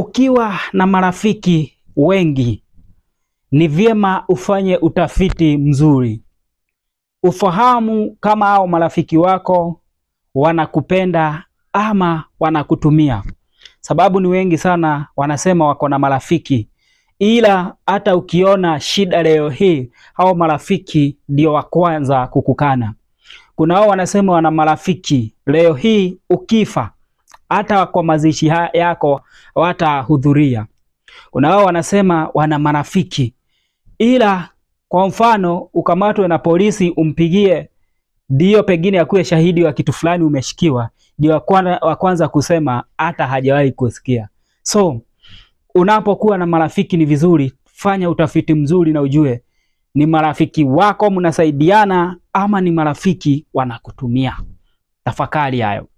Ukiwa na marafiki wengi, ni vyema ufanye utafiti mzuri, ufahamu kama hao marafiki wako wanakupenda ama wanakutumia, sababu ni wengi sana wanasema wako na marafiki, ila hata ukiona shida leo hii, hao marafiki ndio wa kwanza kukukana. Kuna hao wanasema wana marafiki, leo hii ukifa hata kwa mazishi yako watahudhuria. Kuna wao wanasema wana marafiki, ila kwa mfano ukamatwe na polisi umpigie ndio pengine akuwe shahidi wa kitu fulani, umeshikiwa, ndio wa kwanza kusema hata hajawahi kusikia. So unapokuwa na marafiki ni vizuri, fanya utafiti mzuri na ujue ni marafiki wako mnasaidiana ama ni marafiki wanakutumia. Tafakari hayo.